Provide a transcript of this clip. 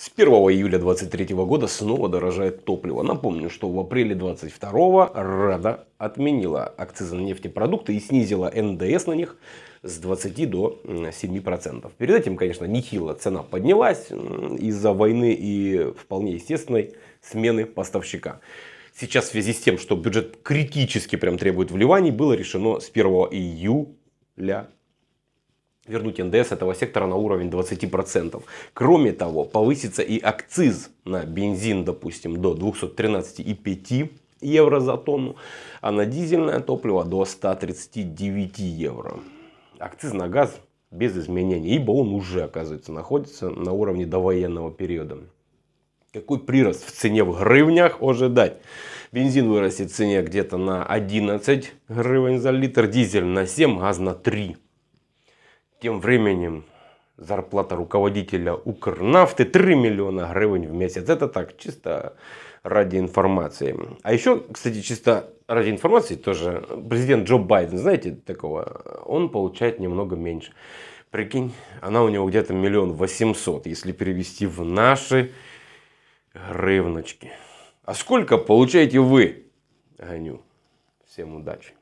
С 1 июля 2023 года снова дорожает топливо. Напомню, что в апреле 2022 Рада отменила акцизы на нефтепродукты и снизила НДС на них с 20 до 7%. процентов. Перед этим, конечно, нехило цена поднялась из-за войны и вполне естественной смены поставщика. Сейчас в связи с тем, что бюджет критически прям требует вливаний, было решено с 1 июля вернуть НДС этого сектора на уровень 20%. Кроме того, повысится и акциз на бензин, допустим, до 213,5 евро за тонну, а на дизельное топливо до 139 евро. Акциз на газ без изменений, ибо он уже, оказывается, находится на уровне довоенного периода. Какой прирост в цене в гривнях ожидать? Бензин вырастет в цене где-то на 11 гривен за литр, дизель на 7, газ на 3. Тем временем зарплата руководителя Укрнафты 3 миллиона гривен в месяц. Это так, чисто ради информации. А еще, кстати, чисто ради информации тоже президент Джо Байден, знаете такого, он получает немного меньше. Прикинь, она у него где-то миллион восемьсот, если перевести в наши гривночки. А сколько получаете вы? Гоню. Всем удачи.